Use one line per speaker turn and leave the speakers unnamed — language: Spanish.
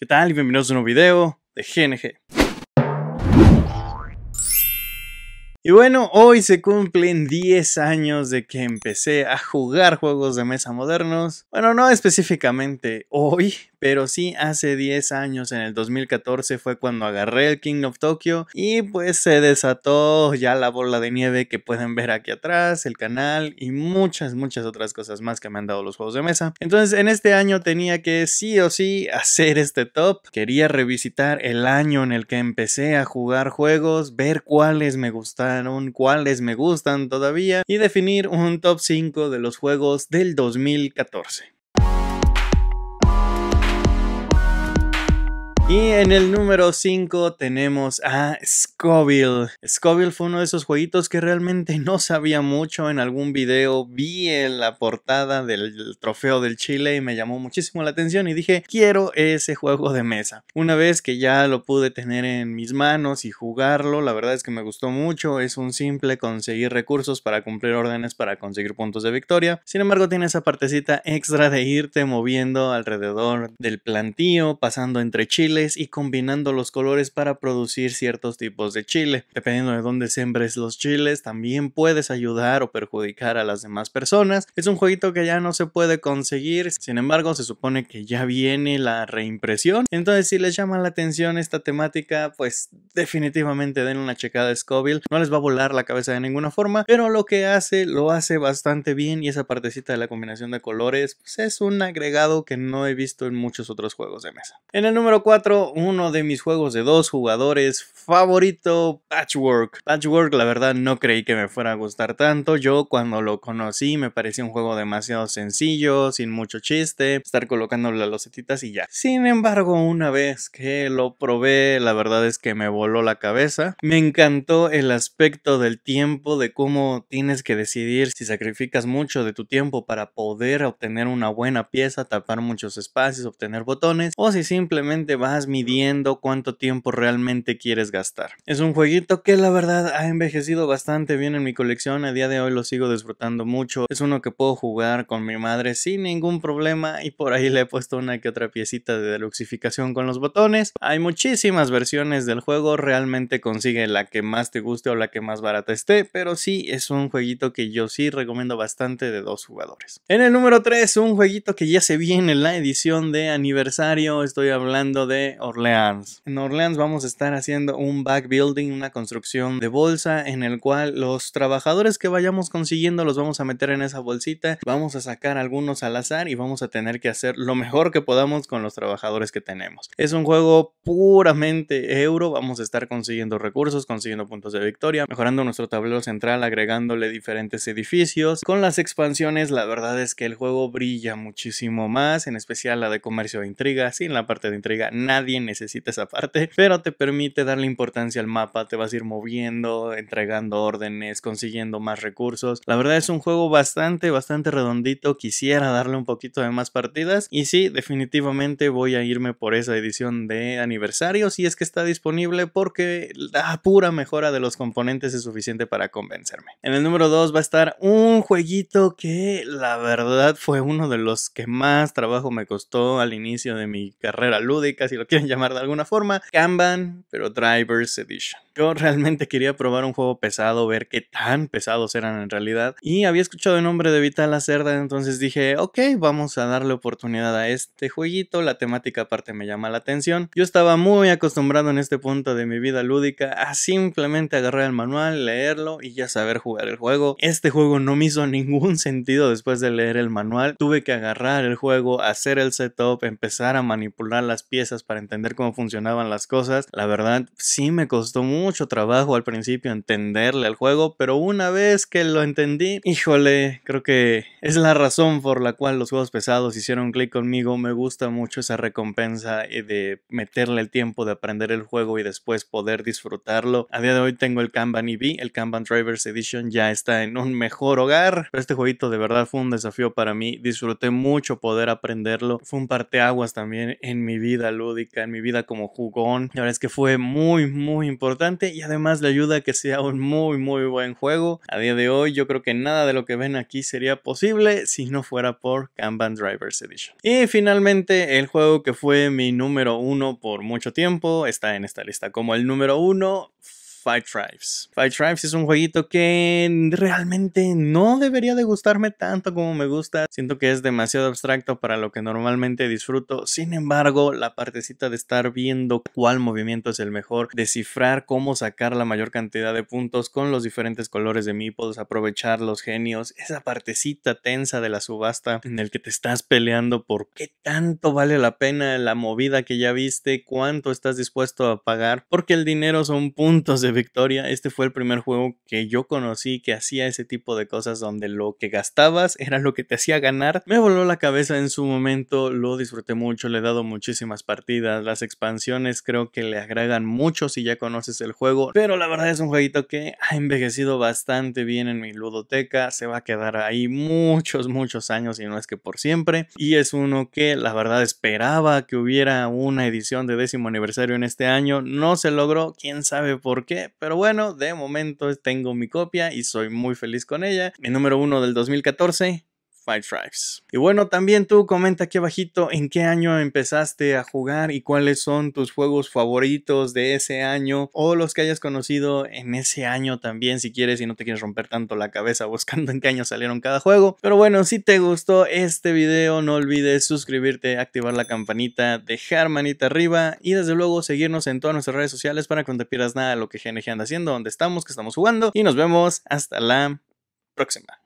¿Qué tal? Bienvenidos a un nuevo video de GNG. Y bueno, hoy se cumplen 10 años de que empecé a jugar juegos de mesa modernos. Bueno, no específicamente hoy, pero sí hace 10 años, en el 2014 fue cuando agarré el King of Tokyo y pues se desató ya la bola de nieve que pueden ver aquí atrás, el canal y muchas, muchas otras cosas más que me han dado los juegos de mesa. Entonces, en este año tenía que sí o sí hacer este top. Quería revisitar el año en el que empecé a jugar juegos, ver cuáles me gustaron cuáles me gustan todavía y definir un top 5 de los juegos del 2014. Y en el número 5 tenemos a Scoville. Scoville fue uno de esos jueguitos que realmente no sabía mucho. En algún video vi la portada del trofeo del Chile y me llamó muchísimo la atención y dije, quiero ese juego de mesa. Una vez que ya lo pude tener en mis manos y jugarlo, la verdad es que me gustó mucho. Es un simple conseguir recursos para cumplir órdenes, para conseguir puntos de victoria. Sin embargo, tiene esa partecita extra de irte moviendo alrededor del plantío, pasando entre Chile y combinando los colores para producir ciertos tipos de chile. Dependiendo de dónde sembres los chiles, también puedes ayudar o perjudicar a las demás personas. Es un jueguito que ya no se puede conseguir, sin embargo se supone que ya viene la reimpresión. Entonces si les llama la atención esta temática, pues definitivamente den una checada a Scoville. No les va a volar la cabeza de ninguna forma, pero lo que hace lo hace bastante bien y esa partecita de la combinación de colores pues es un agregado que no he visto en muchos otros juegos de mesa. En el número 4 uno de mis juegos de dos jugadores favorito, Patchwork. Patchwork, la verdad, no creí que me fuera a gustar tanto. Yo cuando lo conocí me parecía un juego demasiado sencillo, sin mucho chiste, estar colocando las losetitas y ya. Sin embargo, una vez que lo probé, la verdad es que me voló la cabeza. Me encantó el aspecto del tiempo, de cómo tienes que decidir si sacrificas mucho de tu tiempo para poder obtener una buena pieza, tapar muchos espacios, obtener botones, o si simplemente vas midiendo cuánto tiempo realmente quieres gastar. Es un jueguito que la verdad ha envejecido bastante bien en mi colección, a día de hoy lo sigo disfrutando mucho, es uno que puedo jugar con mi madre sin ningún problema y por ahí le he puesto una que otra piecita de deluxificación con los botones. Hay muchísimas versiones del juego, realmente consigue la que más te guste o la que más barata esté, pero sí es un jueguito que yo sí recomiendo bastante de dos jugadores. En el número 3, un jueguito que ya se viene en la edición de aniversario, estoy hablando de Orleans. En Orleans vamos a estar haciendo un backbuilding, una construcción de bolsa en el cual los trabajadores que vayamos consiguiendo los vamos a meter en esa bolsita, vamos a sacar algunos al azar y vamos a tener que hacer lo mejor que podamos con los trabajadores que tenemos. Es un juego puramente euro, vamos a estar consiguiendo recursos, consiguiendo puntos de victoria, mejorando nuestro tablero central, agregándole diferentes edificios. Con las expansiones la verdad es que el juego brilla muchísimo más, en especial la de comercio e intriga, sin la parte de intriga nadie necesita esa parte, pero te permite darle importancia al mapa, te vas a ir moviendo, entregando órdenes, consiguiendo más recursos. La verdad es un juego bastante, bastante redondito, quisiera darle un poquito de más partidas y sí, definitivamente voy a irme por esa edición de aniversario si es que está disponible porque la pura mejora de los componentes es suficiente para convencerme. En el número 2 va a estar un jueguito que la verdad fue uno de los que más trabajo me costó al inicio de mi carrera lúdica, si lo quieren llamar de alguna forma, Kanban, pero Drivers Edition. Yo realmente quería probar un juego pesado, ver qué tan pesados eran en realidad, y había escuchado el nombre de Vital Cerda, entonces dije, ok, vamos a darle oportunidad a este jueguito, la temática aparte me llama la atención. Yo estaba muy acostumbrado en este punto de mi vida lúdica a simplemente agarrar el manual, leerlo y ya saber jugar el juego. Este juego no me hizo ningún sentido después de leer el manual, tuve que agarrar el juego, hacer el setup, empezar a manipular las piezas para entender cómo funcionaban las cosas. La verdad, sí me costó mucho trabajo al principio entenderle al juego, pero una vez que lo entendí, híjole, creo que es la razón por la cual los juegos pesados hicieron clic conmigo. Me gusta mucho esa recompensa eh, de meterle el tiempo de aprender el juego y después poder disfrutarlo. A día de hoy tengo el Kanban EV, el Kanban Drivers Edition ya está en un mejor hogar, pero este jueguito de verdad fue un desafío para mí. Disfruté mucho poder aprenderlo. Fue un parteaguas también en mi vida, Ludi en mi vida como jugón. La verdad es que fue muy, muy importante y además le ayuda a que sea un muy, muy buen juego. A día de hoy yo creo que nada de lo que ven aquí sería posible si no fuera por Kanban Drivers Edition. Y finalmente el juego que fue mi número uno por mucho tiempo, está en esta lista como el número uno, Five Tribes. Five Tribes es un jueguito que realmente no debería de gustarme tanto como me gusta. Siento que es demasiado abstracto para lo que normalmente disfruto. Sin embargo, la partecita de estar viendo cuál movimiento es el mejor, descifrar cómo sacar la mayor cantidad de puntos con los diferentes colores de meeples, aprovechar los genios, esa partecita tensa de la subasta en el que te estás peleando por qué tanto vale la pena la movida que ya viste, cuánto estás dispuesto a pagar, porque el dinero son puntos de Victoria, este fue el primer juego que yo conocí que hacía ese tipo de cosas donde lo que gastabas era lo que te hacía ganar. Me voló la cabeza en su momento, lo disfruté mucho, le he dado muchísimas partidas, las expansiones creo que le agregan mucho si ya conoces el juego, pero la verdad es un jueguito que ha envejecido bastante bien en mi ludoteca, se va a quedar ahí muchos, muchos años y no es que por siempre, y es uno que la verdad esperaba que hubiera una edición de décimo aniversario en este año, no se logró, quién sabe por qué, pero bueno, de momento tengo mi copia y soy muy feliz con ella. Mi número uno del 2014, y bueno, también tú comenta aquí abajito en qué año empezaste a jugar y cuáles son tus juegos favoritos de ese año o los que hayas conocido en ese año también si quieres y no te quieres romper tanto la cabeza buscando en qué año salieron cada juego. Pero bueno, si te gustó este video no olvides suscribirte, activar la campanita, dejar manita arriba y desde luego seguirnos en todas nuestras redes sociales para que no te pierdas nada de lo que GNG anda haciendo, dónde estamos, que estamos jugando y nos vemos hasta la próxima.